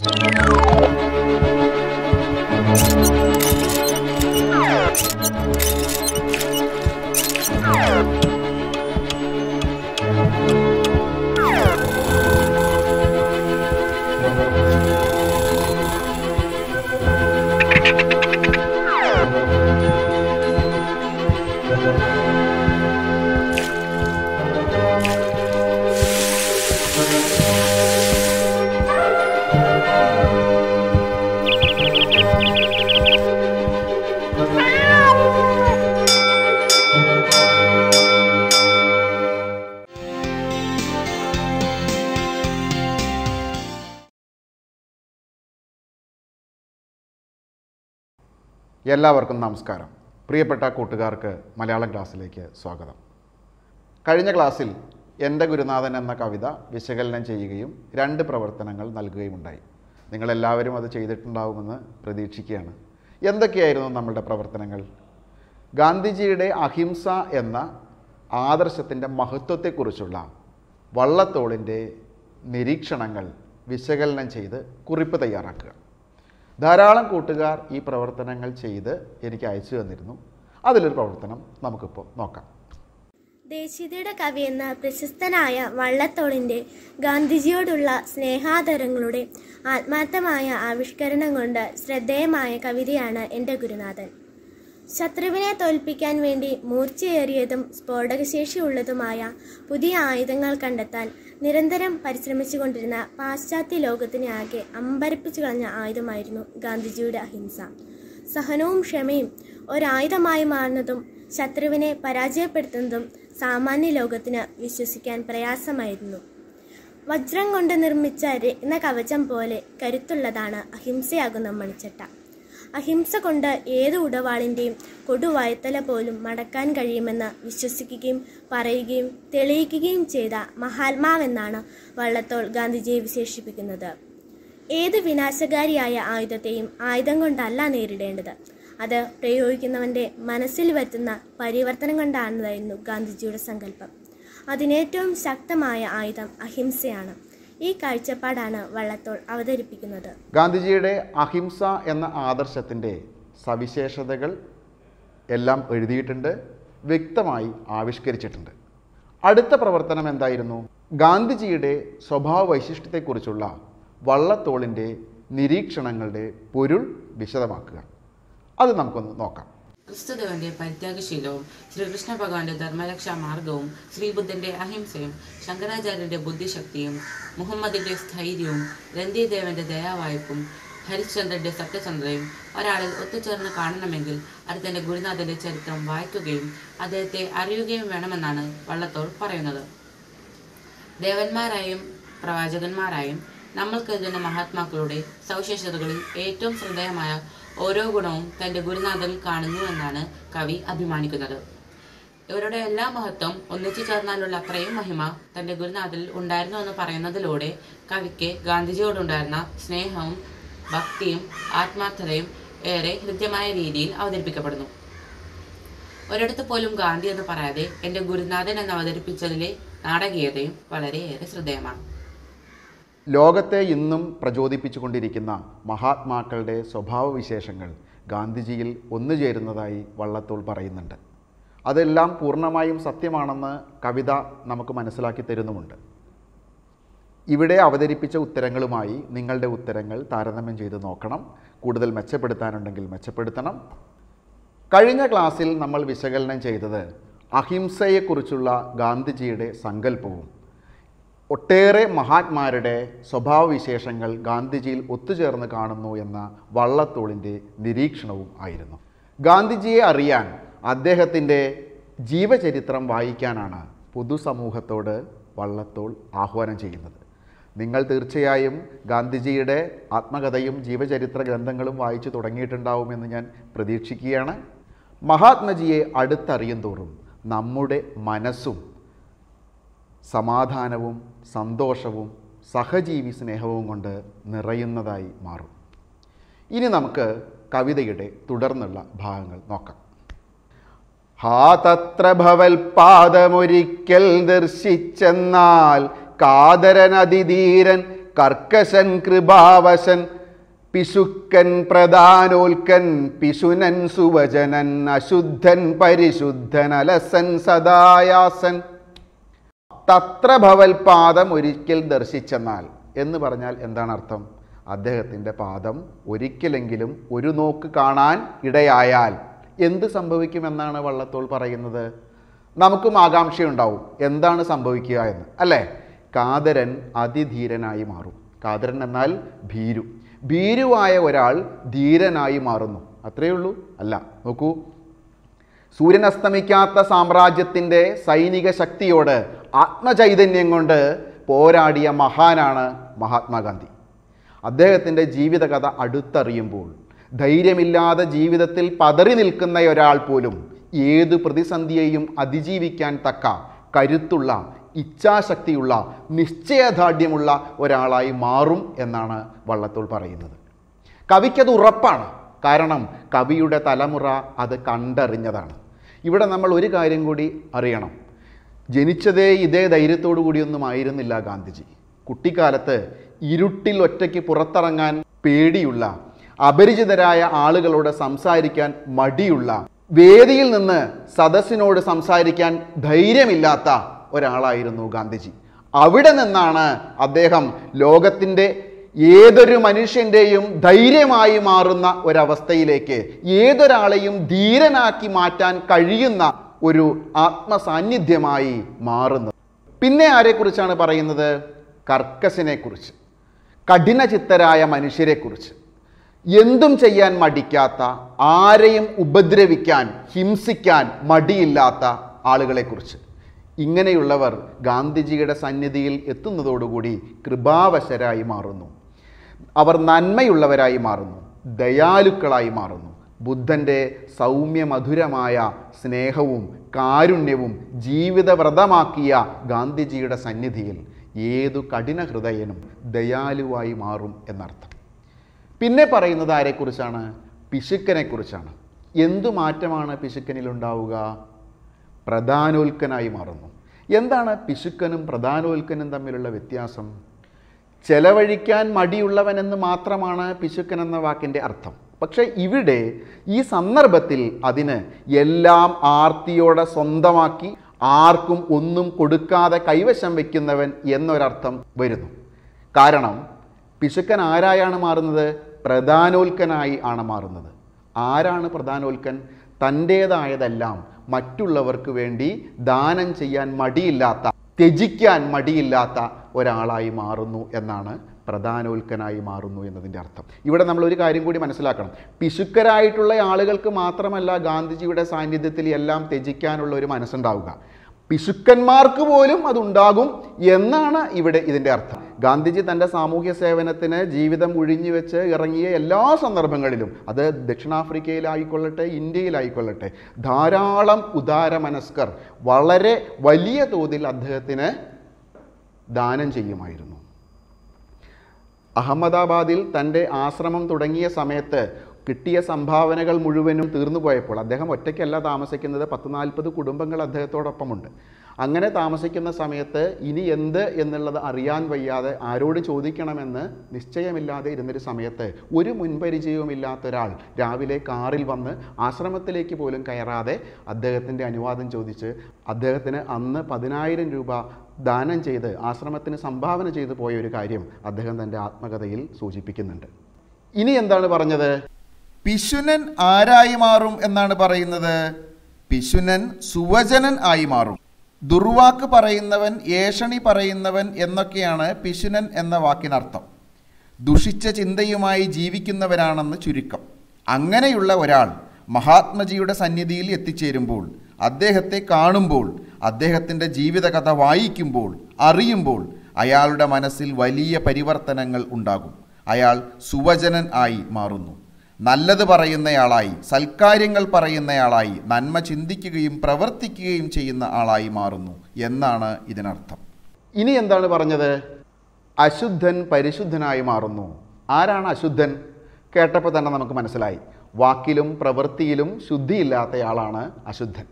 Thank you. എല്ലാവർക്കും നമസ്കാരം പ്രിയപ്പെട്ട കൂട്ടുകാർക്ക് മലയാളം ക്ലാസ്സിലേക്ക് സ്വാഗതം കഴിഞ്ഞ ക്ലാസ്സിൽ എൻ്റെ ഗുരുനാഥൻ എന്ന കവിത വിശകലനം ചെയ്യുകയും രണ്ട് പ്രവർത്തനങ്ങൾ നൽകുകയുമുണ്ടായി നിങ്ങളെല്ലാവരും അത് ചെയ്തിട്ടുണ്ടാവുമെന്ന് പ്രതീക്ഷിക്കുകയാണ് എന്തൊക്കെയായിരുന്നു നമ്മളുടെ പ്രവർത്തനങ്ങൾ ഗാന്ധിജിയുടെ അഹിംസ എന്ന ആദർശത്തിൻ്റെ മഹത്വത്തെക്കുറിച്ചുള്ള വള്ളത്തോളിൻ്റെ നിരീക്ഷണങ്ങൾ വിശകലനം ചെയ്ത് കുറിപ്പ് തയ്യാറാക്കുക ധാരാളം കൂട്ടുകാർ ഈ പ്രവർത്തനങ്ങൾ ചെയ്ത് എനിക്ക് അയച്ചു തന്നിരുന്നു അതിലൊരു പ്രവർത്തനം നമുക്കിപ്പോൾ നോക്കാം ദേശീയതയുടെ കവി എന്ന പ്രശസ്തനായ വള്ളത്തോളിൻ്റെ ഗാന്ധിജിയോടുള്ള സ്നേഹാദരങ്ങളുടെ ആത്മാർത്ഥമായ ആവിഷ്കരണം കൊണ്ട് ശ്രദ്ധേയമായ കവിതയാണ് എൻ്റെ ഗുരുനാഥൻ ശത്രുവിനെ തോൽപ്പിക്കാൻ വേണ്ടി മൂർച്ചയേറിയതും സ്ഫോടകശേഷിയുള്ളതുമായ പുതിയ ആയുധങ്ങൾ കണ്ടെത്താൻ നിരന്തരം പരിശ്രമിച്ചു കൊണ്ടിരുന്ന പാശ്ചാത്യ ലോകത്തിനെ ആകെ അമ്പരപ്പിച്ചു കളഞ്ഞ ആയുധമായിരുന്നു ഗാന്ധിജിയുടെ അഹിംസ സഹനവും ക്ഷമയും ഒരായുധമായി മാറുന്നതും ശത്രുവിനെ പരാജയപ്പെടുത്തുന്നതും സാമാന്യ ലോകത്തിന് വിശ്വസിക്കാൻ പ്രയാസമായിരുന്നു വജ്രം കൊണ്ട് നിർമ്മിച്ച രത്ന കവചം പോലെ കരുത്തുള്ളതാണ് അഹിംസയാകുന്ന മണിച്ചട്ട അഹിംസ കൊണ്ട് ഏത് ഉടവാളിൻ്റെയും കൊടുവായത്തല പോലും മടക്കാൻ കഴിയുമെന്ന് വിശ്വസിക്കുകയും പറയുകയും തെളിയിക്കുകയും ചെയ്ത മഹാത്മാവെന്നാണ് വള്ളത്തോൾ ഗാന്ധിജിയെ വിശേഷിപ്പിക്കുന്നത് ഏത് വിനാശകാരിയായ ആയുധത്തെയും ആയുധം കൊണ്ടല്ല നേരിടേണ്ടത് അത് പ്രയോഗിക്കുന്നവൻ്റെ മനസ്സിൽ വരുത്തുന്ന പരിവർത്തനം കൊണ്ടാണെന്നതായിരുന്നു ഗാന്ധിജിയുടെ സങ്കല്പം അതിനേറ്റവും ശക്തമായ ആയുധം അഹിംസയാണ് ഈ കാഴ്ചപ്പാടാണ് വള്ളത്തോൾ അവതരിപ്പിക്കുന്നത് ഗാന്ധിജിയുടെ അഹിംസ എന്ന ആദർശത്തിൻ്റെ സവിശേഷതകൾ എല്ലാം എഴുതിയിട്ടുണ്ട് വ്യക്തമായി ആവിഷ്കരിച്ചിട്ടുണ്ട് അടുത്ത പ്രവർത്തനം എന്തായിരുന്നു ഗാന്ധിജിയുടെ സ്വഭാവ വൈശിഷ്ട്യത്തെക്കുറിച്ചുള്ള വള്ളത്തോളിൻ്റെ നിരീക്ഷണങ്ങളുടെ പൊരുൾ വിശദമാക്കുക അത് നമുക്കൊന്ന് നോക്കാം ക്രിസ്തുദേവന്റെ പരിത്യാഗശീലവും ശ്രീകൃഷ്ണ ഭഗവാന്റെ ധർമ്മരക്ഷാ മാർഗവും ശ്രീബുദ്ധന്റെ അഹിംസയും ശങ്കരാചാര്യന്റെ ബുദ്ധിശക്തിയും മുഹമ്മദിന്റെ സ്ഥൈര്യവും രന്തിദേവന്റെ ദയാവായ്പും ഹരിശ്ചന്ദ്രന്റെ സത്യസന്ധതയും ഒരാളിൽ ഒത്തുചേർന്ന് കാണണമെങ്കിൽ അടുത്തന്റെ ഗുരുനാഥന്റെ ചരിത്രം വായിക്കുകയും അദ്ദേഹത്തെ അറിയുകയും വേണമെന്നാണ് വള്ളത്തോൾ പറയുന്നത് ദേവന്മാരായും പ്രവാചകന്മാരായും നമ്മൾ കരുതുന്ന മഹാത്മാക്കളുടെ സവിശേഷതകളിൽ ഏറ്റവും ശ്രദ്ധേയമായ ഓരോ ഗുണവും തൻ്റെ ഗുരുനാഥൻ കാണുന്നുവെന്നാണ് കവി അഭിമാനിക്കുന്നത് ഇവരുടെ എല്ലാ മഹത്വം ഒന്നിച്ചു ചേർന്നാലുള്ള അത്രയും മഹിമ തൻ്റെ ഗുരുനാഥിൽ ഉണ്ടായിരുന്നു എന്ന് പറയുന്നതിലൂടെ കവിക്ക് ഗാന്ധിജിയോടുണ്ടായിരുന്ന സ്നേഹവും ഭക്തിയും ആത്മാർത്ഥതയും ഏറെ ഹൃദ്യമായ രീതിയിൽ അവതരിപ്പിക്കപ്പെടുന്നു ഒരിടത്ത് പോലും ഗാന്ധി എന്ന് പറയാതെ എൻ്റെ ഗുരുനാഥൻ എന്ന് അവതരിപ്പിച്ചതിലെ നാടകീയതയും വളരെയേറെ ശ്രദ്ധേയമാണ് ലോകത്തെ ഇന്നും പ്രചോദിപ്പിച്ചുകൊണ്ടിരിക്കുന്ന മഹാത്മാക്കളുടെ സ്വഭാവവിശേഷങ്ങൾ ഗാന്ധിജിയിൽ ഒന്നു ചേരുന്നതായി വള്ളത്തോൾ പറയുന്നുണ്ട് അതെല്ലാം പൂർണ്ണമായും സത്യമാണെന്ന് കവിത നമുക്ക് മനസ്സിലാക്കി തരുന്നുമുണ്ട് ഇവിടെ അവതരിപ്പിച്ച ഉത്തരങ്ങളുമായി നിങ്ങളുടെ ഉത്തരങ്ങൾ താരതമ്യം ചെയ്ത് നോക്കണം കൂടുതൽ മെച്ചപ്പെടുത്താനുണ്ടെങ്കിൽ മെച്ചപ്പെടുത്തണം കഴിഞ്ഞ ക്ലാസ്സിൽ നമ്മൾ വിശകലനം ചെയ്തത് അഹിംസയെക്കുറിച്ചുള്ള ഗാന്ധിജിയുടെ സങ്കല്പവും ഒട്ടേറെ മഹാത്മാരുടെ സ്വഭാവവിശേഷങ്ങൾ ഗാന്ധിജിയിൽ ഒത്തുചേർന്ന് കാണുന്നു എന്ന വള്ളത്തോളിൻ്റെ നിരീക്ഷണവും ആയിരുന്നു ഗാന്ധിജിയെ അറിയാൻ അദ്ദേഹത്തിൻ്റെ ജീവചരിത്രം വായിക്കാനാണ് പൊതുസമൂഹത്തോട് വള്ളത്തോൾ ആഹ്വാനം ചെയ്യുന്നത് നിങ്ങൾ തീർച്ചയായും ഗാന്ധിജിയുടെ ആത്മകഥയും ജീവചരിത്ര ഗ്രന്ഥങ്ങളും വായിച്ചു തുടങ്ങിയിട്ടുണ്ടാവുമെന്ന് ഞാൻ പ്രതീക്ഷിക്കുകയാണ് മഹാത്മജിയെ അടുത്തറിയും തോറും നമ്മുടെ മനസ്സും സമാധാനവും സന്തോഷവും സഹജീവി സ്നേഹവും കൊണ്ട് നിറയുന്നതായി മാറും ഇനി നമുക്ക് കവിതയുടെ തുടർന്നുള്ള ഭാഗങ്ങൾ നോക്കാം ഹാതത്ര തത്ര ഭവൽപാദമൊരിക്കൽ ദർശിച്ചെന്നാൽ കാതരൻ അതിധീരൻ കർക്കശൻ കൃപാവശൻ പിശുക്കൻ പ്രധാനോൽക്കൻ പിശുനൻ സുവചനൻ അശുദ്ധൻ പരിശുദ്ധൻ അലസൻ സദായാസൻ തത്ര ഭവൽപാദം ഒരിക്കൽ ദർശിച്ചെന്നാൽ എന്ന് പറഞ്ഞാൽ എന്താണ് അർത്ഥം അദ്ദേഹത്തിൻ്റെ പാദം ഒരിക്കലെങ്കിലും ഒരു നോക്ക് കാണാൻ ഇടയായാൽ എന്ത് സംഭവിക്കുമെന്നാണ് വള്ളത്തോൾ പറയുന്നത് നമുക്കും ആകാംക്ഷയുണ്ടാവും എന്താണ് സംഭവിക്കുക എന്ന് അല്ലേ കാതരൻ അതിധീരനായി മാറും കാതരൻ എന്നാൽ ഭീരു ഭീരുവായ ഒരാൾ ധീരനായി മാറുന്നു അത്രയേ ഉള്ളൂ അല്ല നോക്കൂ സൂര്യൻ അസ്തമിക്കാത്ത സാമ്രാജ്യത്തിൻ്റെ സൈനിക ശക്തിയോട് ആത്മചൈതന്യം കൊണ്ട് പോരാടിയ മഹാനാണ് മഹാത്മാഗാന്ധി അദ്ദേഹത്തിൻ്റെ ജീവിതകഥ അടുത്തറിയുമ്പോൾ ധൈര്യമില്ലാതെ ജീവിതത്തിൽ പതറി നിൽക്കുന്ന ഒരാൾ പോലും ഏത് പ്രതിസന്ധിയെയും അതിജീവിക്കാൻ തക്ക കരുത്തുള്ള ഇച്ഛാശക്തിയുള്ള നിശ്ചയദാർഢ്യമുള്ള ഒരാളായി മാറും എന്നാണ് വള്ളത്തോൾ പറയുന്നത് കവിക്കത് ഉറപ്പാണ് കാരണം കവിയുടെ തലമുറ അത് കണ്ടറിഞ്ഞതാണ് ഇവിടെ നമ്മൾ ഒരു കാര്യം കൂടി അറിയണം ജനിച്ചതേ ഇതേ ധൈര്യത്തോടു കൂടിയൊന്നും ആയിരുന്നില്ല ഗാന്ധിജി കുട്ടിക്കാലത്ത് ഇരുട്ടിൽ ഒറ്റയ്ക്ക് പുറത്തിറങ്ങാൻ പേടിയുള്ള അപരിചിതരായ ആളുകളോട് സംസാരിക്കാൻ മടിയുള്ള വേദിയിൽ നിന്ന് സദസ്സിനോട് സംസാരിക്കാൻ ധൈര്യമില്ലാത്ത ഒരാളായിരുന്നു ഗാന്ധിജി അവിടെ നിന്നാണ് അദ്ദേഹം ലോകത്തിൻ്റെ ഏതൊരു മനുഷ്യൻ്റെയും ധൈര്യമായി മാറുന്ന ഒരവസ്ഥയിലേക്ക് ഏതൊരാളെയും ധീരനാക്കി മാറ്റാൻ കഴിയുന്ന ഒരു ആത്മസാന്നിധ്യമായി മാറുന്നത് പിന്നെ ആരെക്കുറിച്ചാണ് പറയുന്നത് കർക്കസിനെക്കുറിച്ച് കഠിനചിത്തരായ മനുഷ്യരെക്കുറിച്ച് എന്തും ചെയ്യാൻ മടിക്കാത്ത ആരെയും ഉപദ്രവിക്കാൻ ഹിംസിക്കാൻ മടിയില്ലാത്ത ആളുകളെക്കുറിച്ച് ഇങ്ങനെയുള്ളവർ ഗാന്ധിജിയുടെ സന്നിധിയിൽ എത്തുന്നതോടുകൂടി കൃപാവശരായി മാറുന്നു അവർ നന്മയുള്ളവരായി മാറുന്നു ദയാലുക്കളായി മാറുന്നു ബുദ്ധൻ്റെ സൗമ്യമധുരമായ സ്നേഹവും കാരുണ്യവും ജീവിതവ്രതമാക്കിയ ഗാന്ധിജിയുടെ സന്നിധിയിൽ ഏതു കഠിന ഹൃദയനും ദയാലുവായി മാറും എന്നർത്ഥം പിന്നെ പറയുന്നത് ആരെക്കുറിച്ചാണ് പിശുക്കനെക്കുറിച്ചാണ് എന്തു മാറ്റമാണ് പിശുക്കനിലുണ്ടാവുക പ്രധാനോൽക്കനായി മാറുന്നു എന്താണ് പിശുക്കനും പ്രധാനോൽക്കനും തമ്മിലുള്ള വ്യത്യാസം ചെലവഴിക്കാൻ മടിയുള്ളവനെന്ന് മാത്രമാണ് പിശുക്കൻ എന്ന വാക്കിൻ്റെ അർത്ഥം പക്ഷെ ഇവിടെ ഈ സന്ദർഭത്തിൽ അതിന് എല്ലാം ആർത്തിയോടെ സ്വന്തമാക്കി ആർക്കും ഒന്നും കൊടുക്കാതെ കൈവശം വയ്ക്കുന്നവൻ എന്നൊരർത്ഥം വരുന്നു കാരണം പിശുക്കൻ ആരായാണ് മാറുന്നത് പ്രധാനോൽക്കനായി ആണ് മാറുന്നത് ആരാണ് പ്രധാനോൽക്കൻ തൻ്റേതായതെല്ലാം മറ്റുള്ളവർക്ക് വേണ്ടി ദാനം ചെയ്യാൻ മടിയില്ലാത്ത ത്യജിക്കാൻ മടിയില്ലാത്ത ഒരാളായി മാറുന്നു എന്നാണ് പ്രധാനോൽക്കനായി മാറുന്നു എന്നതിൻ്റെ അർത്ഥം ഇവിടെ നമ്മൾ ഒരു കാര്യം കൂടി മനസ്സിലാക്കണം പിശുക്കരായിട്ടുള്ള ആളുകൾക്ക് മാത്രമല്ല ഗാന്ധിജിയുടെ സാന്നിധ്യത്തിൽ എല്ലാം ത്യജിക്കാനുള്ള ഒരു മനസ്സുണ്ടാവുക പിശുക്കന്മാർക്ക് പോലും അതുണ്ടാകും എന്നാണ് ഇവിടെ ഇതിൻ്റെ അർത്ഥം ഗാന്ധിജി തൻ്റെ സാമൂഹ്യ സേവനത്തിന് ജീവിതം ഒഴിഞ്ഞു വെച്ച് ഇറങ്ങിയ എല്ലാ സന്ദർഭങ്ങളിലും അത് ദക്ഷിണാഫ്രിക്കയിലായിക്കൊള്ളട്ടെ ഇന്ത്യയിലായിക്കൊള്ളട്ടെ ധാരാളം ഉദാരമനസ്കർ വളരെ വലിയ തോതിൽ അദ്ദേഹത്തിന് ദാനം ചെയ്യുമായിരുന്നു അഹമ്മദാബാദിൽ തൻ്റെ ആശ്രമം തുടങ്ങിയ സമയത്ത് കിട്ടിയ സംഭാവനകൾ മുഴുവനും തീർന്നു പോയപ്പോൾ അദ്ദേഹം ഒറ്റയ്ക്കല്ല താമസിക്കുന്നത് പത്ത് നാൽപ്പത് കുടുംബങ്ങൾ അദ്ദേഹത്തോടൊപ്പമുണ്ട് അങ്ങനെ താമസിക്കുന്ന സമയത്ത് ഇനി എന്ത് എന്നുള്ളത് അറിയാൻ വയ്യാതെ ആരോട് ചോദിക്കണമെന്ന് നിശ്ചയമില്ലാതെ ഇരുന്നൊരു സമയത്ത് ഒരു മുൻപരിചയവുമില്ലാത്ത ഒരാൾ രാവിലെ കാറിൽ വന്ന് ആശ്രമത്തിലേക്ക് പോലും കയറാതെ അദ്ദേഹത്തിൻ്റെ അനുവാദം ചോദിച്ച് അദ്ദേഹത്തിന് അന്ന് പതിനായിരം രൂപ ദാനം ചെയ്ത് ആശ്രമത്തിന് സംഭാവന ചെയ്തു പോയ ഒരു കാര്യം അദ്ദേഹം തൻ്റെ ആത്മകഥയിൽ സൂചിപ്പിക്കുന്നുണ്ട് ഇനി എന്താണ് പറഞ്ഞത് പിശുനൻ ആരായി മാറും എന്നാണ് പറയുന്നത് പിശുനൻ സുവചനൻ ആയി മാറും ദുർവാക്ക് പറയുന്നവൻ ഏഷണി പറയുന്നവൻ എന്നൊക്കെയാണ് പിശുനൻ എന്ന വാക്കിനർത്ഥം ദുഷിച്ച ചിന്തയുമായി ജീവിക്കുന്നവരാണെന്ന് ചുരുക്കം അങ്ങനെയുള്ള ഒരാൾ മഹാത്മജിയുടെ സന്നിധിയിൽ എത്തിച്ചേരുമ്പോൾ അദ്ദേഹത്തെ കാണുമ്പോൾ അദ്ദേഹത്തിൻ്റെ ജീവിതകഥ വായിക്കുമ്പോൾ അറിയുമ്പോൾ അയാളുടെ മനസ്സിൽ വലിയ പരിവർത്തനങ്ങൾ ഉണ്ടാകും അയാൾ സുവചനൻ ആയി മാറുന്നു നല്ലത് പറയുന്നയാളായി സൽക്കാര്യങ്ങൾ പറയുന്നയാളായി നന്മ ചിന്തിക്കുകയും പ്രവർത്തിക്കുകയും ചെയ്യുന്ന ആളായി മാറുന്നു എന്നാണ് ഇതിനർത്ഥം ഇനി എന്താണ് പറഞ്ഞത് അശുദ്ധൻ പരിശുദ്ധനായി മാറുന്നു ആരാണ് അശുദ്ധൻ കേട്ടപ്പോൾ തന്നെ നമുക്ക് മനസ്സിലായി വാക്കിലും പ്രവൃത്തിയിലും ശുദ്ധിയില്ലാത്തയാളാണ് അശുദ്ധൻ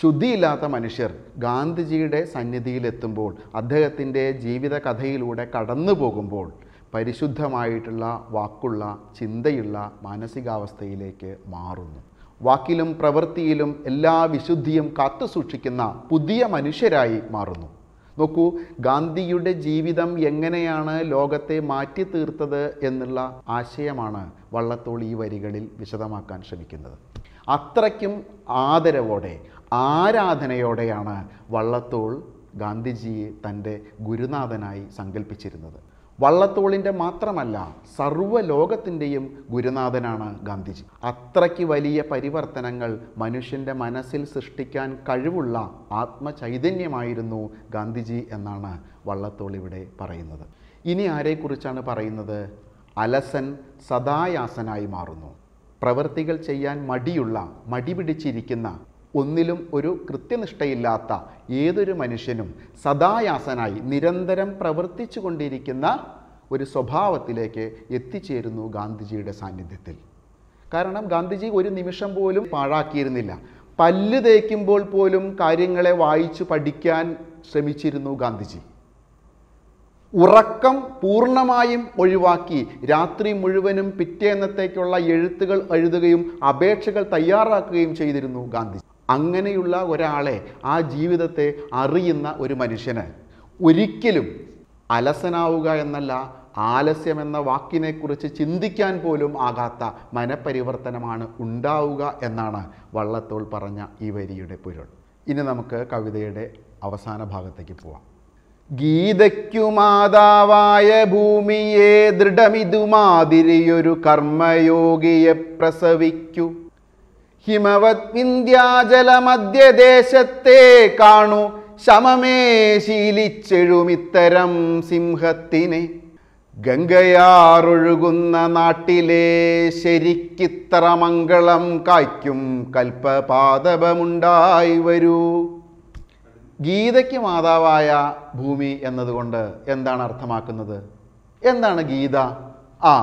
ശുദ്ധിയില്ലാത്ത മനുഷ്യർ ഗാന്ധിജിയുടെ സന്നിധിയിലെത്തുമ്പോൾ അദ്ദേഹത്തിൻ്റെ ജീവിത കഥയിലൂടെ കടന്നു പോകുമ്പോൾ പരിശുദ്ധമായിട്ടുള്ള വാക്കുള്ള ചിന്തയുള്ള മാനസികാവസ്ഥയിലേക്ക് മാറുന്നു വാക്കിലും പ്രവൃത്തിയിലും എല്ലാ വിശുദ്ധിയും കാത്തു സൂക്ഷിക്കുന്ന പുതിയ മനുഷ്യരായി മാറുന്നു നോക്കൂ ഗാന്ധിയുടെ ജീവിതം എങ്ങനെയാണ് ലോകത്തെ മാറ്റി തീർത്തത് എന്നുള്ള ആശയമാണ് വള്ളത്തോൾ ഈ വരികളിൽ വിശദമാക്കാൻ ശ്രമിക്കുന്നത് അത്രയ്ക്കും ആദരവോടെ ആരാധനയോടെയാണ് വള്ളത്തോൾ ഗാന്ധിജിയെ തൻ്റെ ഗുരുനാഥനായി സങ്കല്പിച്ചിരുന്നത് വള്ളത്തോളിൻ്റെ മാത്രമല്ല സർവ ലോകത്തിൻ്റെയും ഗുരുനാഥനാണ് ഗാന്ധിജി അത്രയ്ക്ക് വലിയ പരിവർത്തനങ്ങൾ മനുഷ്യൻ്റെ മനസ്സിൽ സൃഷ്ടിക്കാൻ കഴിവുള്ള ആത്മചൈതന്യമായിരുന്നു ഗാന്ധിജി എന്നാണ് വള്ളത്തോൾ ഇവിടെ പറയുന്നത് ഇനി ആരെക്കുറിച്ചാണ് പറയുന്നത് അലസൻ സദായാസനായി മാറുന്നു പ്രവൃത്തികൾ ചെയ്യാൻ മടിയുള്ള മടി പിടിച്ചിരിക്കുന്ന ഒന്നിലും ഒരു കൃത്യനിഷ്ഠയില്ലാത്ത ഏതൊരു മനുഷ്യനും സദായാസനായി നിരന്തരം പ്രവർത്തിച്ചു കൊണ്ടിരിക്കുന്ന ഒരു സ്വഭാവത്തിലേക്ക് എത്തിച്ചേരുന്നു ഗാന്ധിജിയുടെ സാന്നിധ്യത്തിൽ കാരണം ഗാന്ധിജി ഒരു നിമിഷം പോലും പാഴാക്കിയിരുന്നില്ല പല്ല് തേക്കുമ്പോൾ പോലും കാര്യങ്ങളെ വായിച്ചു പഠിക്കാൻ ശ്രമിച്ചിരുന്നു ഗാന്ധിജി ഉറക്കം പൂർണ്ണമായും ഒഴിവാക്കി രാത്രി മുഴുവനും പിറ്റേന്നത്തേക്കുള്ള എഴുത്തുകൾ എഴുതുകയും അപേക്ഷകൾ തയ്യാറാക്കുകയും ചെയ്തിരുന്നു ഗാന്ധിജി അങ്ങനെയുള്ള ഒരാളെ ആ ജീവിതത്തെ അറിയുന്ന ഒരു മനുഷ്യന് ഒരിക്കലും അലസനാവുക എന്നല്ല ആലസ്യം എന്ന വാക്കിനെക്കുറിച്ച് ചിന്തിക്കാൻ പോലും ആകാത്ത മനപരിവർത്തനമാണ് ഉണ്ടാവുക എന്നാണ് വള്ളത്തോൾ പറഞ്ഞ ഈ വരിയുടെ പൊരുൾ ഇനി നമുക്ക് കവിതയുടെ അവസാന ഭാഗത്തേക്ക് പോവാം ഗീതയ്ക്കു മാതാവായ ഭൂമിയെ ദൃഢമിതുമാതിരിയൊരു കർമ്മയോഗിയെ പ്രസവിക്കൂ ഹിമവത് വിന്ധ്യാജലമധ്യദേശത്തെ കാണു ശമമേ ശീലിച്ചെഴുമിത്തരം സിംഹത്തിനെ ഗംഗയാറൊഴുകുന്ന നാട്ടിലെ ശരിക്കിത്ര മംഗളം കായ്ക്കും കൽപ്പപാദപമുണ്ടായി വരൂ ഗീതയ്ക്ക് മാതാവായ ഭൂമി എന്നതുകൊണ്ട് എന്താണ് അർത്ഥമാക്കുന്നത് എന്താണ് ഗീത ആ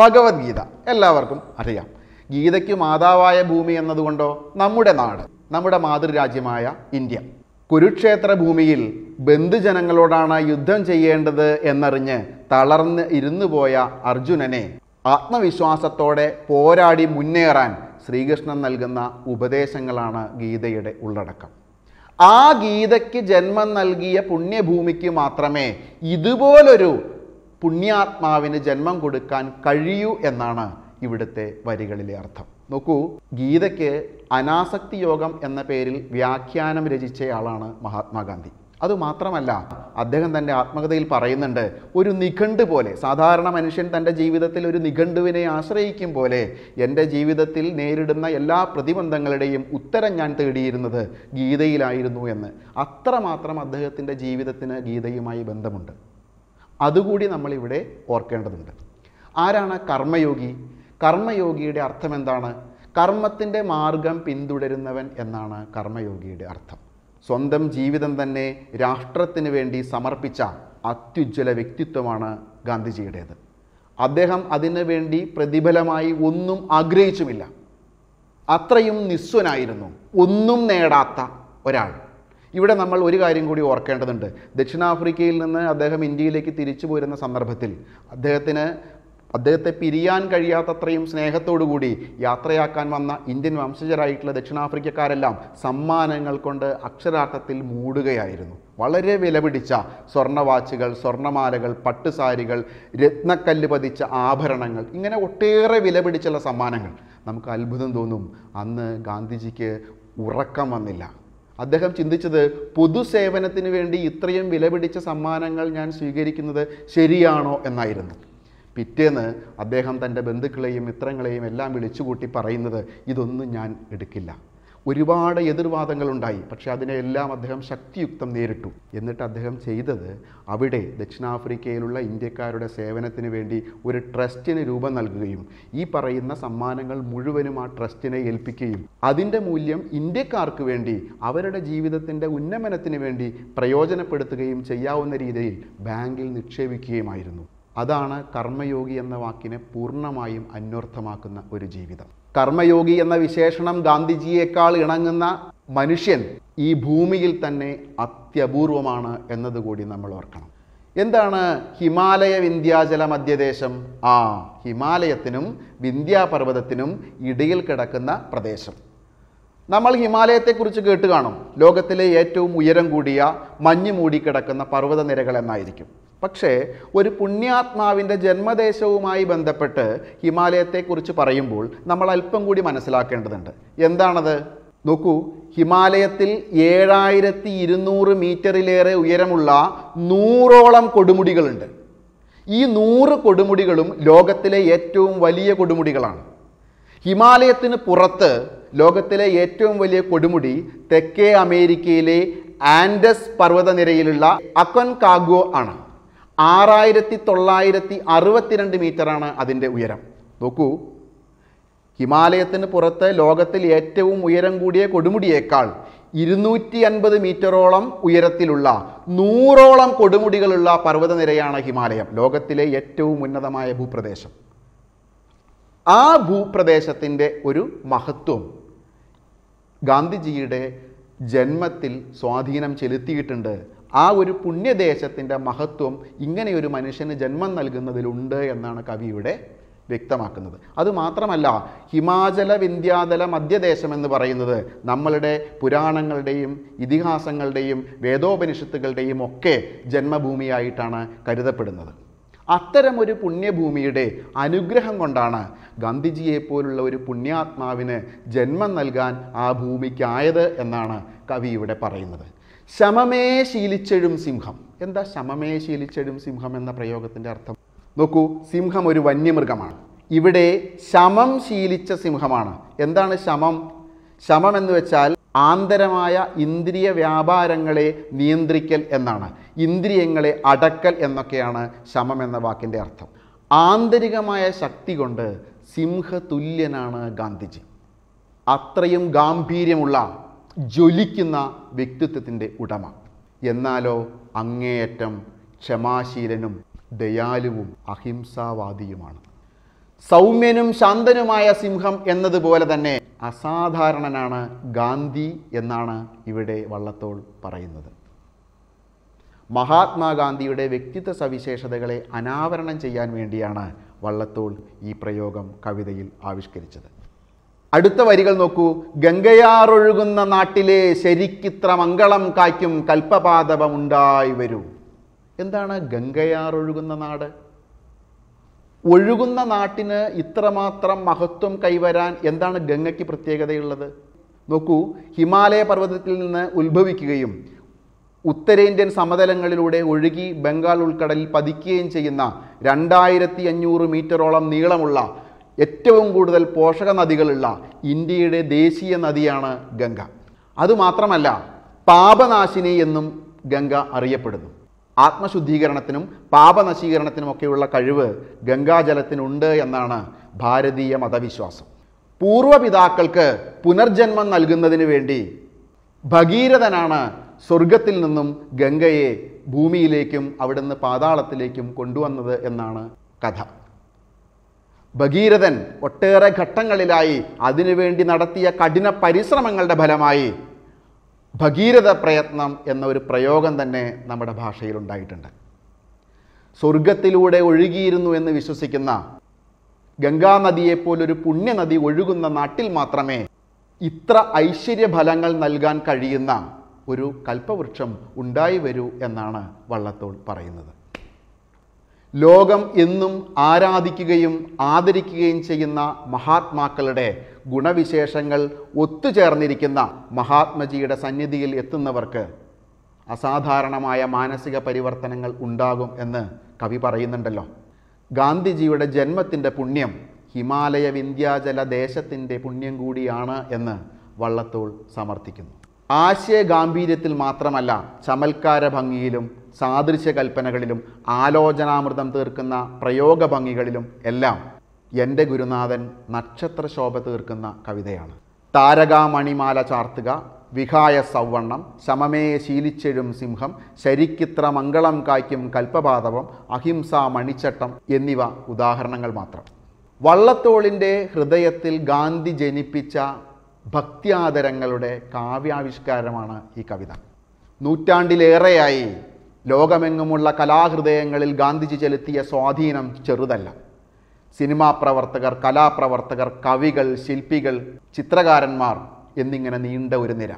ഭഗവത്ഗീത എല്ലാവർക്കും അറിയാം ഗീതയ്ക്ക് മാതാവായ ഭൂമി എന്നതുകൊണ്ടോ നമ്മുടെ നാട് നമ്മുടെ മാതൃരാജ്യമായ ഇന്ത്യ കുരുക്ഷേത്ര ഭൂമിയിൽ ബന്ധുജനങ്ങളോടാണ് യുദ്ധം ചെയ്യേണ്ടത് എന്നറിഞ്ഞ് തളർന്ന് ഇരുന്നു പോയ അർജുനനെ ആത്മവിശ്വാസത്തോടെ പോരാടി മുന്നേറാൻ ശ്രീകൃഷ്ണൻ നൽകുന്ന ഉപദേശങ്ങളാണ് ഗീതയുടെ ഉള്ളടക്കം ആ ഗീതയ്ക്ക് ജന്മം നൽകിയ പുണ്യഭൂമിക്ക് മാത്രമേ ഇതുപോലൊരു പുണ്യാത്മാവിന് ജന്മം കൊടുക്കാൻ കഴിയൂ എന്നാണ് ഇവിടുത്തെ വരികളിലെ അർത്ഥം നോക്കൂ ഗീതയ്ക്ക് അനാസക്തി യോഗം എന്ന പേരിൽ വ്യാഖ്യാനം രചിച്ചയാളാണ് മഹാത്മാഗാന്ധി അതുമാത്രമല്ല അദ്ദേഹം തൻ്റെ ആത്മകഥയിൽ പറയുന്നുണ്ട് ഒരു നിഘണ്ട് പോലെ സാധാരണ മനുഷ്യൻ തൻ്റെ ജീവിതത്തിൽ ഒരു നിഘണ്ടുവിനെ ആശ്രയിക്കും പോലെ എൻ്റെ ജീവിതത്തിൽ നേരിടുന്ന എല്ലാ പ്രതിബന്ധങ്ങളുടെയും ഉത്തരം ഞാൻ തേടിയിരുന്നത് ഗീതയിലായിരുന്നു എന്ന് അത്രമാത്രം അദ്ദേഹത്തിൻ്റെ ജീവിതത്തിന് ഗീതയുമായി ബന്ധമുണ്ട് അതുകൂടി നമ്മളിവിടെ ഓർക്കേണ്ടതുണ്ട് ആരാണ് കർമ്മയോഗി കർമ്മയോഗിയുടെ അർത്ഥം എന്താണ് കർമ്മത്തിൻ്റെ മാർഗം പിന്തുടരുന്നവൻ എന്നാണ് കർമ്മയോഗിയുടെ അർത്ഥം സ്വന്തം ജീവിതം തന്നെ രാഷ്ട്രത്തിന് വേണ്ടി സമർപ്പിച്ച അത്യുജ്വല വ്യക്തിത്വമാണ് ഗാന്ധിജിയുടേത് അദ്ദേഹം അതിനു വേണ്ടി പ്രതിഫലമായി ഒന്നും ആഗ്രഹിച്ചുമില്ല അത്രയും നിസ്വനായിരുന്നു ഒന്നും നേടാത്ത ഒരാൾ ഇവിടെ നമ്മൾ ഒരു കാര്യം കൂടി ഓർക്കേണ്ടതുണ്ട് ദക്ഷിണാഫ്രിക്കയിൽ നിന്ന് അദ്ദേഹം ഇന്ത്യയിലേക്ക് തിരിച്ചു പോരുന്ന സന്ദർഭത്തിൽ അദ്ദേഹത്തിന് അദ്ദേഹത്തെ പിരിയാൻ കഴിയാത്തത്രയും സ്നേഹത്തോടുകൂടി യാത്രയാക്കാൻ വന്ന ഇന്ത്യൻ വംശജരായിട്ടുള്ള ദക്ഷിണാഫ്രിക്കക്കാരെല്ലാം സമ്മാനങ്ങൾ കൊണ്ട് അക്ഷരാർത്ഥത്തിൽ മൂടുകയായിരുന്നു വളരെ വിലപിടിച്ച സ്വർണവാച്ചുകൾ സ്വർണ്ണമാലകൾ പട്ടുസാരികൾ രത്നക്കല്ല് പതിച്ച ആഭരണങ്ങൾ ഇങ്ങനെ ഒട്ടേറെ വിലപിടിച്ചുള്ള സമ്മാനങ്ങൾ നമുക്ക് അത്ഭുതം തോന്നും അന്ന് ഗാന്ധിജിക്ക് ഉറക്കം വന്നില്ല അദ്ദേഹം ചിന്തിച്ചത് പൊതുസേവനത്തിന് വേണ്ടി ഇത്രയും വിലപിടിച്ച സമ്മാനങ്ങൾ ഞാൻ സ്വീകരിക്കുന്നത് ശരിയാണോ എന്നായിരുന്നു പിറ്റേന്ന് അദ്ദേഹം തൻ്റെ ബന്ധുക്കളെയും മിത്രങ്ങളെയും എല്ലാം വിളിച്ചുകൂട്ടി പറയുന്നത് ഇതൊന്നും ഞാൻ എടുക്കില്ല ഒരുപാട് എതിർവാദങ്ങളുണ്ടായി പക്ഷേ എല്ലാം അദ്ദേഹം ശക്തിയുക്തം നേരിട്ടു എന്നിട്ട് അദ്ദേഹം ചെയ്തത് അവിടെ ദക്ഷിണാഫ്രിക്കയിലുള്ള ഇന്ത്യക്കാരുടെ സേവനത്തിന് വേണ്ടി ഒരു ട്രസ്റ്റിന് രൂപം നൽകുകയും ഈ പറയുന്ന സമ്മാനങ്ങൾ മുഴുവനും ആ ട്രസ്റ്റിനെ ഏൽപ്പിക്കുകയും അതിൻ്റെ മൂല്യം ഇന്ത്യക്കാർക്ക് വേണ്ടി അവരുടെ ജീവിതത്തിൻ്റെ ഉന്നമനത്തിന് വേണ്ടി പ്രയോജനപ്പെടുത്തുകയും ചെയ്യാവുന്ന രീതിയിൽ ബാങ്കിൽ നിക്ഷേപിക്കുകയുമായിരുന്നു അതാണ് കർമ്മയോഗി എന്ന വാക്കിനെ പൂർണ്ണമായും അന്വർത്ഥമാക്കുന്ന ഒരു ജീവിതം കർമ്മയോഗി എന്ന വിശേഷണം ഗാന്ധിജിയേക്കാൾ ഇണങ്ങുന്ന മനുഷ്യൻ ഈ ഭൂമിയിൽ തന്നെ അത്യപൂർവമാണ് എന്നതുകൂടി നമ്മൾ ഓർക്കണം എന്താണ് ഹിമാലയ വിന്ധ്യാചല മധ്യദേശം ആ ഹിമാലയത്തിനും വിന്ധ്യാപർവ്വതത്തിനും ഇടയിൽ കിടക്കുന്ന പ്രദേശം നമ്മൾ ഹിമാലയത്തെക്കുറിച്ച് കേട്ട് കാണും ലോകത്തിലെ ഏറ്റവും ഉയരം കൂടിയ മഞ്ഞ് മൂടിക്കിടക്കുന്ന പർവ്വത നിരകൾ എന്നായിരിക്കും പക്ഷേ ഒരു പുണ്യാത്മാവിൻ്റെ ജന്മദേശവുമായി ബന്ധപ്പെട്ട് ഹിമാലയത്തെക്കുറിച്ച് പറയുമ്പോൾ നമ്മൾ അല്പം കൂടി മനസ്സിലാക്കേണ്ടതുണ്ട് എന്താണത് നോക്കൂ ഹിമാലയത്തിൽ ഏഴായിരത്തി ഇരുന്നൂറ് മീറ്ററിലേറെ ഉയരമുള്ള നൂറോളം കൊടുമുടികളുണ്ട് ഈ നൂറ് കൊടുമുടികളും ലോകത്തിലെ ഏറ്റവും വലിയ കൊടുമുടികളാണ് ഹിമാലയത്തിന് പുറത്ത് ലോകത്തിലെ ഏറ്റവും വലിയ കൊടുമുടി തെക്കേ അമേരിക്കയിലെ ആൻഡസ് പർവ്വതനിരയിലുള്ള അക്കൻ കാഗോ ആണ് ആറായിരത്തി തൊള്ളായിരത്തി അറുപത്തിരണ്ട് മീറ്ററാണ് അതിൻ്റെ ഉയരം നോക്കൂ ഹിമാലയത്തിന് പുറത്ത് ലോകത്തിൽ ഏറ്റവും ഉയരം കൂടിയ കൊടുമുടിയേക്കാൾ ഇരുന്നൂറ്റി അൻപത് മീറ്ററോളം ഉയരത്തിലുള്ള നൂറോളം കൊടുമുടികളുള്ള പർവ്വതനിരയാണ് ഹിമാലയം ലോകത്തിലെ ഏറ്റവും ഉന്നതമായ ഭൂപ്രദേശം ആ ഭൂപ്രദേശത്തിൻ്റെ ഒരു മഹത്വം ഗാന്ധിജിയുടെ ജന്മത്തിൽ സ്വാധീനം ചെലുത്തിയിട്ടുണ്ട് ആ ഒരു പുണ്യദേശത്തിൻ്റെ മഹത്വം ഇങ്ങനെയൊരു മനുഷ്യന് ജന്മം നൽകുന്നതിലുണ്ട് എന്നാണ് കവിയുടെ വ്യക്തമാക്കുന്നത് അതുമാത്രമല്ല ഹിമാചല വിന്ധ്യാതല മധ്യദേശം എന്ന് പറയുന്നത് നമ്മളുടെ പുരാണങ്ങളുടെയും ഇതിഹാസങ്ങളുടെയും വേദോപനിഷത്തുകളുടെയും ഒക്കെ ജന്മഭൂമിയായിട്ടാണ് കരുതപ്പെടുന്നത് അത്തരമൊരു പുണ്യഭൂമിയുടെ അനുഗ്രഹം കൊണ്ടാണ് ഗാന്ധിജിയെ പോലുള്ള ഒരു പുണ്യാത്മാവിന് ജന്മം നൽകാൻ ആ ഭൂമിക്കായത് എന്നാണ് കവി ഇവിടെ പറയുന്നത് ശമമേ ശീലിച്ചെഴും സിംഹം എന്താ ശമമേ ശീലിച്ചെഴും സിംഹം എന്ന പ്രയോഗത്തിൻ്റെ അർത്ഥം നോക്കൂ സിംഹം ഒരു വന്യമൃഗമാണ് ഇവിടെ ശമം ശീലിച്ച സിംഹമാണ് എന്താണ് ശമം ശമം എന്ന് വെച്ചാൽ ആന്തരമായ ഇന്ദ്രിയ വ്യാപാരങ്ങളെ നിയന്ത്രിക്കൽ എന്നാണ് ഇന്ദ്രിയങ്ങളെ അടക്കൽ എന്നൊക്കെയാണ് ശമം എന്ന വാക്കിൻ്റെ അർത്ഥം ആന്തരികമായ ശക്തി കൊണ്ട് സിംഹതുല്യനാണ് ഗാന്ധിജി അത്രയും ഗാംഭീര്യമുള്ള ജ്വലിക്കുന്ന വ്യക്തിത്വത്തിൻ്റെ ഉടമ എന്നാലോ അങ്ങേയറ്റം ക്ഷമാശീലനും ദയാലുവും അഹിംസാവാദിയുമാണ് സൗമ്യനും ശാന്തനുമായ സിംഹം എന്നതുപോലെ തന്നെ അസാധാരണനാണ് ഗാന്ധി എന്നാണ് ഇവിടെ വള്ളത്തോൾ പറയുന്നത് മഹാത്മാഗാന്ധിയുടെ വ്യക്തിത്വ സവിശേഷതകളെ അനാവരണം ചെയ്യാൻ വേണ്ടിയാണ് വള്ളത്തോൾ ഈ പ്രയോഗം കവിതയിൽ ആവിഷ്കരിച്ചത് അടുത്ത വരികൾ നോക്കൂ ഗംഗയാറൊഴുകുന്ന നാട്ടിലെ ശരിക്കിത്ര മംഗളം കായ്ക്കും കൽപ്പപാതപമുണ്ടായി വരൂ എന്താണ് ഗംഗയാറൊഴുകുന്ന നാട് ഒഴുകുന്ന നാട്ടിന് ഇത്രമാത്രം മഹത്വം കൈവരാൻ എന്താണ് ഗംഗയ്ക്ക് പ്രത്യേകതയുള്ളത് നോക്കൂ ഹിമാലയ പർവ്വതത്തിൽ നിന്ന് ഉത്ഭവിക്കുകയും ഉത്തരേന്ത്യൻ സമതലങ്ങളിലൂടെ ഒഴുകി ബംഗാൾ ഉൾക്കടലിൽ പതിക്കുകയും ചെയ്യുന്ന രണ്ടായിരത്തി അഞ്ഞൂറ് മീറ്ററോളം നീളമുള്ള ഏറ്റവും കൂടുതൽ പോഷക നദികളുള്ള ഇന്ത്യയുടെ ദേശീയ നദിയാണ് ഗംഗ അതുമാത്രമല്ല പാപനാശിനി എന്നും ഗംഗ അറിയപ്പെടുന്നു ആത്മശുദ്ധീകരണത്തിനും പാപനശീകരണത്തിനുമൊക്കെയുള്ള കഴിവ് ഗംഗാജലത്തിനുണ്ട് എന്നാണ് ഭാരതീയ മതവിശ്വാസം പൂർവ്വപിതാക്കൾക്ക് പുനർജന്മം നൽകുന്നതിന് വേണ്ടി ഭഗീരഥനാണ് സ്വർഗത്തിൽ നിന്നും ഗംഗയെ ഭൂമിയിലേക്കും അവിടുന്ന് പാതാളത്തിലേക്കും കൊണ്ടുവന്നത് എന്നാണ് കഥ ഭഗീരഥൻ ഒട്ടേറെ ഘട്ടങ്ങളിലായി അതിനുവേണ്ടി നടത്തിയ കഠിന പരിശ്രമങ്ങളുടെ ഫലമായി ഭഗീരഥ പ്രയത്നം എന്ന ഒരു പ്രയോഗം തന്നെ നമ്മുടെ ഭാഷയിൽ ഉണ്ടായിട്ടുണ്ട് സ്വർഗത്തിലൂടെ ഒഴുകിയിരുന്നു എന്ന് വിശ്വസിക്കുന്ന ഗംഗാനദിയെപ്പോലൊരു പുണ്യനദി ഒഴുകുന്ന നാട്ടിൽ മാത്രമേ ഇത്ര ഐശ്വര്യഫലങ്ങൾ നൽകാൻ കഴിയുന്ന ഒരു കൽപ്പവൃക്ഷം ഉണ്ടായി വരൂ എന്നാണ് വള്ളത്തോൾ പറയുന്നത് ലോകം എന്നും ആരാധിക്കുകയും ആദരിക്കുകയും ചെയ്യുന്ന മഹാത്മാക്കളുടെ ഗുണവിശേഷങ്ങൾ ഒത്തുചേർന്നിരിക്കുന്ന മഹാത്മജിയുടെ സന്നിധിയിൽ എത്തുന്നവർക്ക് അസാധാരണമായ മാനസിക പരിവർത്തനങ്ങൾ ഉണ്ടാകും എന്ന് കവി പറയുന്നുണ്ടല്ലോ ഗാന്ധിജിയുടെ ജന്മത്തിൻ്റെ പുണ്യം ഹിമാലയ വിന്ധ്യാചല ദേശത്തിൻ്റെ പുണ്യം കൂടിയാണ് എന്ന് വള്ളത്തോൾ സമർത്ഥിക്കുന്നു ആശയഗാംഭീര്യത്തിൽ ഗാംഭീര്യത്തിൽ മാത്രമല്ല ചമൽക്കാര ഭംഗിയിലും സാദൃശ്യ കൽപ്പനകളിലും ആലോചനാമൃതം തീർക്കുന്ന പ്രയോഗ ഭംഗികളിലും എല്ലാം എൻ്റെ ഗുരുനാഥൻ നക്ഷത്ര ശോഭ തീർക്കുന്ന കവിതയാണ് താരകാമണിമാല ചാർത്തുക വിഹായ സൗവണ്ണം ശമമേ ശീലിച്ചെഴും സിംഹം ശരിക്കിത്ര മംഗളം കായ്ക്കും കൽപ്പപാതവം അഹിംസ മണിച്ചട്ടം എന്നിവ ഉദാഹരണങ്ങൾ മാത്രം വള്ളത്തോളിൻ്റെ ഹൃദയത്തിൽ ഗാന്ധി ജനിപ്പിച്ച ഭക്തിയാദരങ്ങളുടെ കാവ്യാവിഷ്കാരമാണ് ഈ കവിത നൂറ്റാണ്ടിലേറെയായി ലോകമെങ്ങുമുള്ള കലാഹൃദയങ്ങളിൽ ഗാന്ധിജി ചെലുത്തിയ സ്വാധീനം ചെറുതല്ല സിനിമാ പ്രവർത്തകർ കലാപ്രവർത്തകർ കവികൾ ശില്പികൾ ചിത്രകാരന്മാർ എന്നിങ്ങനെ നീണ്ട ഒരു നിര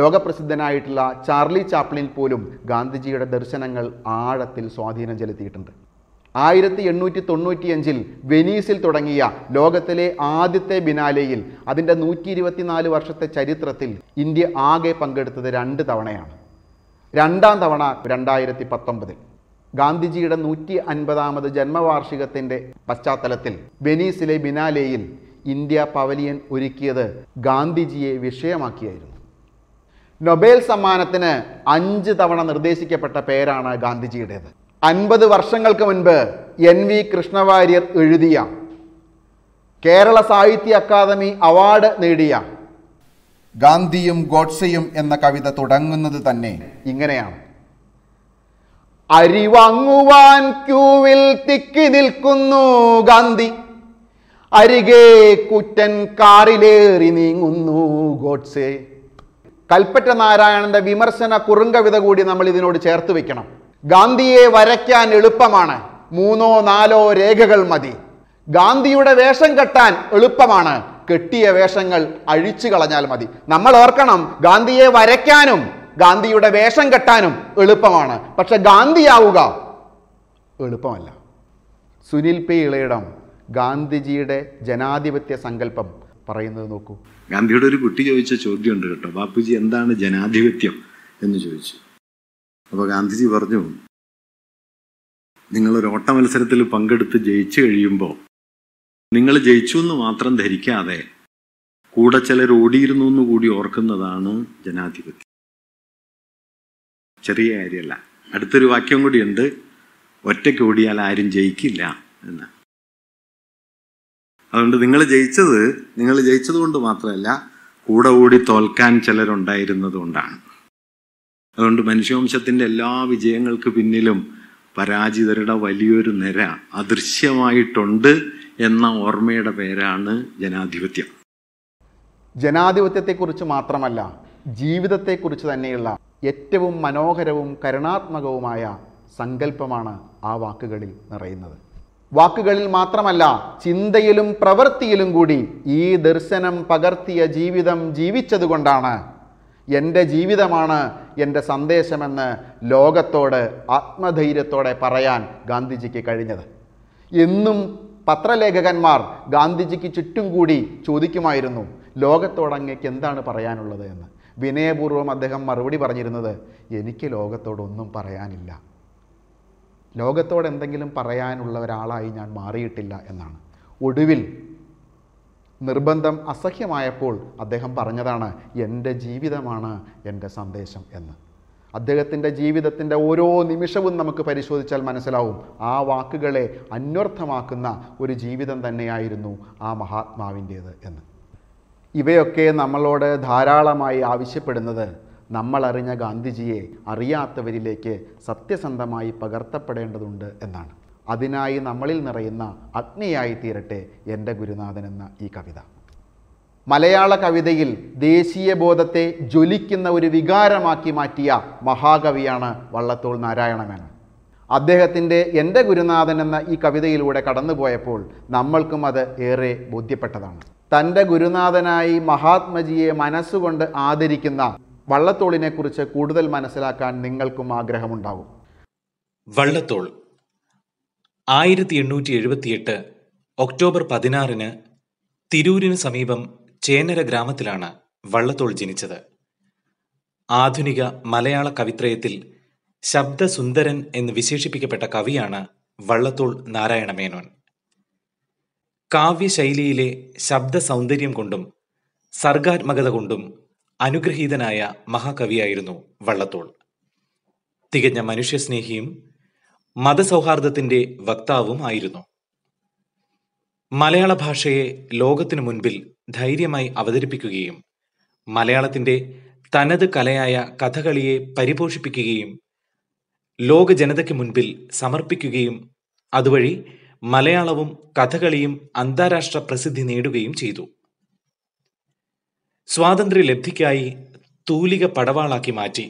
ലോകപ്രസിദ്ധനായിട്ടുള്ള ചാർലി ചാപ്ലിൻ പോലും ഗാന്ധിജിയുടെ ദർശനങ്ങൾ ആഴത്തിൽ സ്വാധീനം ചെലുത്തിയിട്ടുണ്ട് ആയിരത്തി എണ്ണൂറ്റി തൊണ്ണൂറ്റിയഞ്ചിൽ വെനീസിൽ തുടങ്ങിയ ലോകത്തിലെ ആദ്യത്തെ ബിനാലയിൽ അതിൻ്റെ നൂറ്റി ഇരുപത്തിനാല് വർഷത്തെ ചരിത്രത്തിൽ ഇന്ത്യ ആകെ പങ്കെടുത്തത് രണ്ട് തവണയാണ് രണ്ടാം തവണ രണ്ടായിരത്തി പത്തൊമ്പതിൽ ഗാന്ധിജിയുടെ നൂറ്റി അൻപതാമത് ജന്മവാർഷികത്തിൻ്റെ പശ്ചാത്തലത്തിൽ വെനീസിലെ ബിനാലയിൽ ഇന്ത്യ പവലിയൻ ഒരുക്കിയത് ഗാന്ധിജിയെ വിഷയമാക്കിയായിരുന്നു നൊബേൽ സമ്മാനത്തിന് അഞ്ച് തവണ നിർദ്ദേശിക്കപ്പെട്ട പേരാണ് ഗാന്ധിജിയുടേത് അൻപത് വർഷങ്ങൾക്ക് മുൻപ് എൻ വി കൃഷ്ണവാര്യർ എഴുതിയ കേരള സാഹിത്യ അക്കാദമി അവാർഡ് നേടിയ ഗാന്ധിയും ഗോഡ്സയും എന്ന കവിത തുടങ്ങുന്നത് തന്നെ ഇങ്ങനെയാണ് അരിവാങ്ങുവാൻ ക്യൂവിൽ തിക്കി നിൽക്കുന്നു ഗാന്ധി അരികെ കുറ്റൻ കാറിലേറി നീങ്ങുന്നു ഗോഡ്സെ കൽപ്പറ്റ നാരായണന്റെ വിമർശന കുറുങ്കവിത കൂടി നമ്മൾ ഇതിനോട് ചേർത്ത് വെക്കണം ഗാന്ധിയെ വരയ്ക്കാൻ എളുപ്പമാണ് മൂന്നോ നാലോ രേഖകൾ മതി ഗാന്ധിയുടെ വേഷം കെട്ടാൻ എളുപ്പമാണ് കെട്ടിയ വേഷങ്ങൾ അഴിച്ചു കളഞ്ഞാൽ മതി നമ്മൾ ഓർക്കണം ഗാന്ധിയെ വരയ്ക്കാനും ഗാന്ധിയുടെ വേഷം കെട്ടാനും എളുപ്പമാണ് പക്ഷെ ഗാന്ധിയാവുക എളുപ്പമല്ല സുനിൽ പി ഇളയിടം ഗാന്ധിജിയുടെ ജനാധിപത്യ സങ്കല്പം പറയുന്നത് നോക്കൂ ഗാന്ധിയുടെ ഒരു കുട്ടി ചോദിച്ച ചോദ്യമുണ്ട് കേട്ടോ ബാപ്പുജി എന്താണ് ജനാധിപത്യം എന്ന് ചോദിച്ചു അപ്പോൾ ഗാന്ധിജി പറഞ്ഞു നിങ്ങളൊരു ഓട്ട മത്സരത്തിൽ പങ്കെടുത്ത് ജയിച്ചു കഴിയുമ്പോൾ നിങ്ങൾ ജയിച്ചു എന്ന് മാത്രം ധരിക്കാതെ കൂടെ ചിലർ ഓടിയിരുന്നു എന്ന് കൂടി ഓർക്കുന്നതാണ് ജനാധിപത്യം ചെറിയ കാര്യമല്ല അടുത്തൊരു വാക്യം കൂടിയുണ്ട് ഒറ്റയ്ക്ക് ഓടിയാൽ ആരും ജയിക്കില്ല എന്ന് അതുകൊണ്ട് നിങ്ങൾ ജയിച്ചത് നിങ്ങൾ ജയിച്ചത് കൊണ്ട് മാത്രമല്ല കൂടെ ഓടി തോൽക്കാൻ ചിലരുണ്ടായിരുന്നത് കൊണ്ടാണ് അതുകൊണ്ട് മനുഷ്യവംശത്തിൻ്റെ എല്ലാ വിജയങ്ങൾക്ക് പിന്നിലും പരാജിതരുടെ വലിയൊരു നിര അദൃശ്യമായിട്ടുണ്ട് എന്ന ഓർമ്മയുടെ പേരാണ് ജനാധിപത്യം ജനാധിപത്യത്തെക്കുറിച്ച് മാത്രമല്ല ജീവിതത്തെക്കുറിച്ച് തന്നെയുള്ള ഏറ്റവും മനോഹരവും കരുണാത്മകവുമായ സങ്കല്പമാണ് ആ വാക്കുകളിൽ നിറയുന്നത് വാക്കുകളിൽ മാത്രമല്ല ചിന്തയിലും പ്രവൃത്തിയിലും കൂടി ഈ ദർശനം പകർത്തിയ ജീവിതം ജീവിച്ചതുകൊണ്ടാണ് എൻ്റെ ജീവിതമാണ് എൻ്റെ സന്ദേശമെന്ന് ലോകത്തോട് ആത്മധൈര്യത്തോടെ പറയാൻ ഗാന്ധിജിക്ക് കഴിഞ്ഞത് എന്നും പത്രലേഖകന്മാർ ഗാന്ധിജിക്ക് ചുറ്റും കൂടി ചോദിക്കുമായിരുന്നു ലോകത്തോടങ്ങേക്ക് എന്താണ് പറയാനുള്ളത് എന്ന് വിനയപൂർവ്വം അദ്ദേഹം മറുപടി പറഞ്ഞിരുന്നത് എനിക്ക് ലോകത്തോടൊന്നും പറയാനില്ല ലോകത്തോടെന്തെങ്കിലും എന്തെങ്കിലും പറയാനുള്ള ഒരാളായി ഞാൻ മാറിയിട്ടില്ല എന്നാണ് ഒടുവിൽ നിർബന്ധം അസഹ്യമായപ്പോൾ അദ്ദേഹം പറഞ്ഞതാണ് എൻ്റെ ജീവിതമാണ് എൻ്റെ സന്ദേശം എന്ന് അദ്ദേഹത്തിൻ്റെ ജീവിതത്തിൻ്റെ ഓരോ നിമിഷവും നമുക്ക് പരിശോധിച്ചാൽ മനസ്സിലാവും ആ വാക്കുകളെ അന്വർത്ഥമാക്കുന്ന ഒരു ജീവിതം തന്നെയായിരുന്നു ആ മഹാത്മാവിൻ്റേത് എന്ന് ഇവയൊക്കെ നമ്മളോട് ധാരാളമായി ആവശ്യപ്പെടുന്നത് നമ്മളറിഞ്ഞ ഗാന്ധിജിയെ അറിയാത്തവരിലേക്ക് സത്യസന്ധമായി പകർത്തപ്പെടേണ്ടതുണ്ട് എന്നാണ് അതിനായി നമ്മളിൽ നിറയുന്ന അഗ്നിയായി തീരട്ടെ എൻ്റെ ഗുരുനാഥൻ എന്ന ഈ കവിത മലയാള കവിതയിൽ ബോധത്തെ ജ്വലിക്കുന്ന ഒരു വികാരമാക്കി മാറ്റിയ മഹാകവിയാണ് വള്ളത്തോൾ നാരായണമേനോൻ അദ്ദേഹത്തിൻ്റെ എൻ്റെ ഗുരുനാഥൻ എന്ന ഈ കവിതയിലൂടെ കടന്നുപോയപ്പോൾ നമ്മൾക്കും അത് ഏറെ ബോധ്യപ്പെട്ടതാണ് തൻ്റെ ഗുരുനാഥനായി മഹാത്മജിയെ മനസ്സുകൊണ്ട് ആദരിക്കുന്ന വള്ളത്തോളിനെക്കുറിച്ച് കൂടുതൽ മനസ്സിലാക്കാൻ നിങ്ങൾക്കും ആഗ്രഹമുണ്ടാകും വള്ളത്തോൾ ആയിരത്തി എണ്ണൂറ്റി എഴുപത്തിയെട്ട് ഒക്ടോബർ പതിനാറിന് തിരൂരിന് സമീപം ചേനര ഗ്രാമത്തിലാണ് വള്ളത്തോൾ ജനിച്ചത് ആധുനിക മലയാള കവിത്രയത്തിൽ ശബ്ദസുന്ദരൻ എന്ന് വിശേഷിപ്പിക്കപ്പെട്ട കവിയാണ് വള്ളത്തോൾ നാരായണമേനോൻ കാവ്യശൈലിയിലെ ശബ്ദ സൗന്ദര്യം കൊണ്ടും സർഗാത്മകത കൊണ്ടും അനുഗ്രഹീതനായ മഹാകവിയായിരുന്നു വള്ളത്തോൾ തികഞ്ഞ മനുഷ്യസ്നേഹിയും മതസൗഹാർദ്ദത്തിന്റെ വക്താവും ആയിരുന്നു മലയാള ഭാഷയെ ലോകത്തിനു മുൻപിൽ ധൈര്യമായി അവതരിപ്പിക്കുകയും മലയാളത്തിന്റെ തനത് കലയായ കഥകളിയെ പരിപോഷിപ്പിക്കുകയും ലോക ജനതയ്ക്ക് മുൻപിൽ സമർപ്പിക്കുകയും അതുവഴി മലയാളവും കഥകളിയും അന്താരാഷ്ട്ര പ്രസിദ്ധി നേടുകയും ചെയ്തു സ്വാതന്ത്ര്യ ലബ്ധിക്കായി തൂലിക പടവാളാക്കി മാറ്റി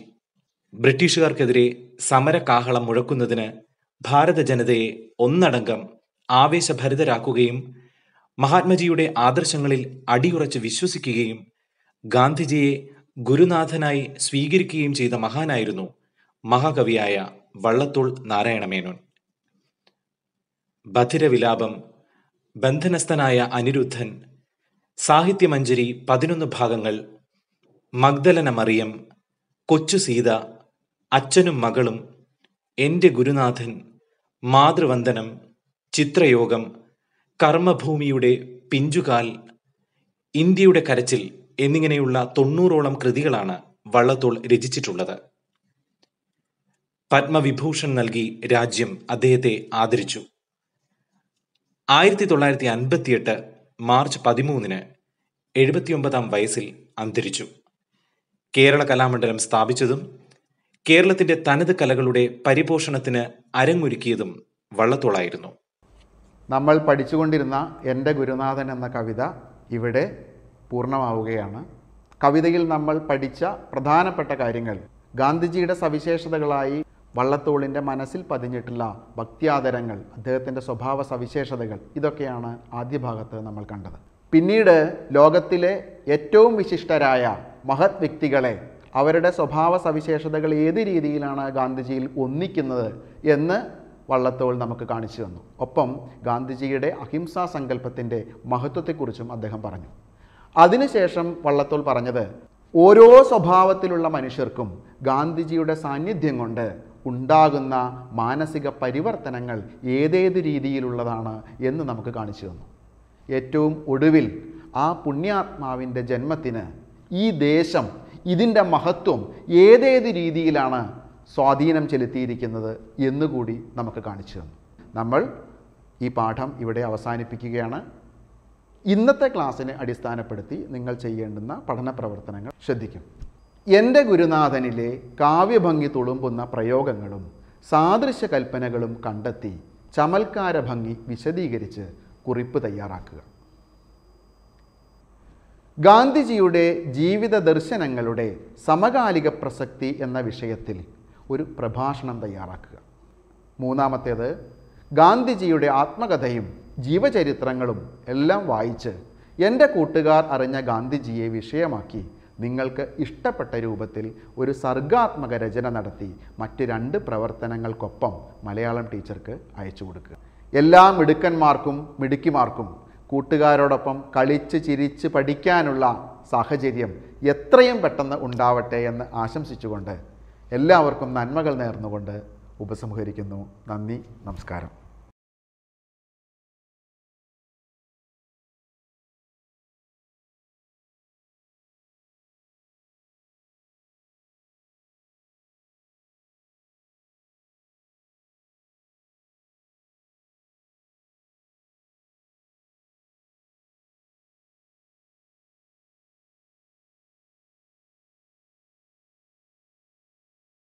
ബ്രിട്ടീഷുകാർക്കെതിരെ സമരകാഹളം മുഴക്കുന്നതിന് ഭാരത ജനതയെ ഒന്നടങ്കം ആവേശഭരിതരാക്കുകയും മഹാത്മജിയുടെ ആദർശങ്ങളിൽ അടിയുറച്ച് വിശ്വസിക്കുകയും ഗാന്ധിജിയെ ഗുരുനാഥനായി സ്വീകരിക്കുകയും ചെയ്ത മഹാനായിരുന്നു മഹാകവിയായ വള്ളത്തോൾ നാരായണമേനോൻ ബധിരവിലാപം ബന്ധനസ്ഥനായ അനിരുദ്ധൻ സാഹിത്യമഞ്ജരി പതിനൊന്ന് ഭാഗങ്ങൾ മഗ്ദലന മറിയം കൊച്ചു സീത അച്ഛനും മകളും എൻ്റെ ഗുരുനാഥൻ മാതൃവന്ദനം ചിത്രയോഗം കർമ്മഭൂമിയുടെ പിഞ്ചുകാൽ ഇന്ത്യയുടെ കരച്ചിൽ എന്നിങ്ങനെയുള്ള തൊണ്ണൂറോളം കൃതികളാണ് വള്ളത്തോൾ രചിച്ചിട്ടുള്ളത് പത്മവിഭൂഷൺ നൽകി രാജ്യം അദ്ദേഹത്തെ ആദരിച്ചു ആയിരത്തി തൊള്ളായിരത്തി അൻപത്തിയെട്ട് മാർച്ച് പതിമൂന്നിന് എഴുപത്തിയൊമ്പതാം വയസ്സിൽ അന്തരിച്ചു കേരള കലാമണ്ഡലം സ്ഥാപിച്ചതും കേരളത്തിന്റെ തനത് കലകളുടെ പരിപോഷണത്തിന് അരങ്ങൊരുക്കിയതും വള്ളത്തോളായിരുന്നു നമ്മൾ പഠിച്ചുകൊണ്ടിരുന്ന എൻ്റെ ഗുരുനാഥൻ എന്ന കവിത ഇവിടെ പൂർണ്ണമാവുകയാണ് കവിതയിൽ നമ്മൾ പഠിച്ച പ്രധാനപ്പെട്ട കാര്യങ്ങൾ ഗാന്ധിജിയുടെ സവിശേഷതകളായി വള്ളത്തോളിൻ്റെ മനസ്സിൽ പതിഞ്ഞിട്ടുള്ള ഭക്തിയാദരങ്ങൾ അദ്ദേഹത്തിൻ്റെ സ്വഭാവ സവിശേഷതകൾ ഇതൊക്കെയാണ് ആദ്യ ഭാഗത്ത് നമ്മൾ കണ്ടത് പിന്നീട് ലോകത്തിലെ ഏറ്റവും വിശിഷ്ടരായ മഹത് വ്യക്തികളെ അവരുടെ സ്വഭാവ സവിശേഷതകൾ ഏത് രീതിയിലാണ് ഗാന്ധിജിയിൽ ഒന്നിക്കുന്നത് എന്ന് വള്ളത്തോൾ നമുക്ക് കാണിച്ചു തന്നു ഒപ്പം ഗാന്ധിജിയുടെ അഹിംസാ സങ്കല്പത്തിൻ്റെ മഹത്വത്തെക്കുറിച്ചും അദ്ദേഹം പറഞ്ഞു അതിനുശേഷം വള്ളത്തോൾ പറഞ്ഞത് ഓരോ സ്വഭാവത്തിലുള്ള മനുഷ്യർക്കും ഗാന്ധിജിയുടെ സാന്നിധ്യം കൊണ്ട് ഉണ്ടാകുന്ന മാനസിക പരിവർത്തനങ്ങൾ ഏതേത് രീതിയിലുള്ളതാണ് എന്ന് നമുക്ക് കാണിച്ചു തന്നു ഏറ്റവും ഒടുവിൽ ആ പുണ്യാത്മാവിൻ്റെ ജന്മത്തിന് ഈ ദേശം ഇതിൻ്റെ മഹത്വം ഏതേത് രീതിയിലാണ് സ്വാധീനം ചെലുത്തിയിരിക്കുന്നത് എന്നുകൂടി നമുക്ക് കാണിച്ചു തന്നു നമ്മൾ ഈ പാഠം ഇവിടെ അവസാനിപ്പിക്കുകയാണ് ഇന്നത്തെ ക്ലാസ്സിനെ അടിസ്ഥാനപ്പെടുത്തി നിങ്ങൾ ചെയ്യേണ്ടുന്ന പഠന പ്രവർത്തനങ്ങൾ ശ്രദ്ധിക്കും എൻ്റെ ഗുരുനാഥനിലെ കാവ്യഭംഗി തുളുമ്പുന്ന പ്രയോഗങ്ങളും സാദൃശ്യ കൽപ്പനകളും കണ്ടെത്തി ചമൽക്കാര ഭംഗി വിശദീകരിച്ച് കുറിപ്പ് തയ്യാറാക്കുക ഗാന്ധിജിയുടെ ജീവിത ദർശനങ്ങളുടെ സമകാലിക പ്രസക്തി എന്ന വിഷയത്തിൽ ഒരു പ്രഭാഷണം തയ്യാറാക്കുക മൂന്നാമത്തേത് ഗാന്ധിജിയുടെ ആത്മകഥയും ജീവചരിത്രങ്ങളും എല്ലാം വായിച്ച് എൻ്റെ കൂട്ടുകാർ അറിഞ്ഞ ഗാന്ധിജിയെ വിഷയമാക്കി നിങ്ങൾക്ക് ഇഷ്ടപ്പെട്ട രൂപത്തിൽ ഒരു സർഗാത്മക രചന നടത്തി മറ്റ് രണ്ട് പ്രവർത്തനങ്ങൾക്കൊപ്പം മലയാളം ടീച്ചർക്ക് അയച്ചു കൊടുക്കുക എല്ലാ മിടുക്കന്മാർക്കും മിടുക്കിമാർക്കും കൂട്ടുകാരോടൊപ്പം കളിച്ച് ചിരിച്ച് പഠിക്കാനുള്ള സാഹചര്യം എത്രയും പെട്ടെന്ന് ഉണ്ടാവട്ടെ എന്ന് ആശംസിച്ചുകൊണ്ട് എല്ലാവർക്കും നന്മകൾ നേർന്നുകൊണ്ട് ഉപസംഹരിക്കുന്നു നന്ദി നമസ്കാരം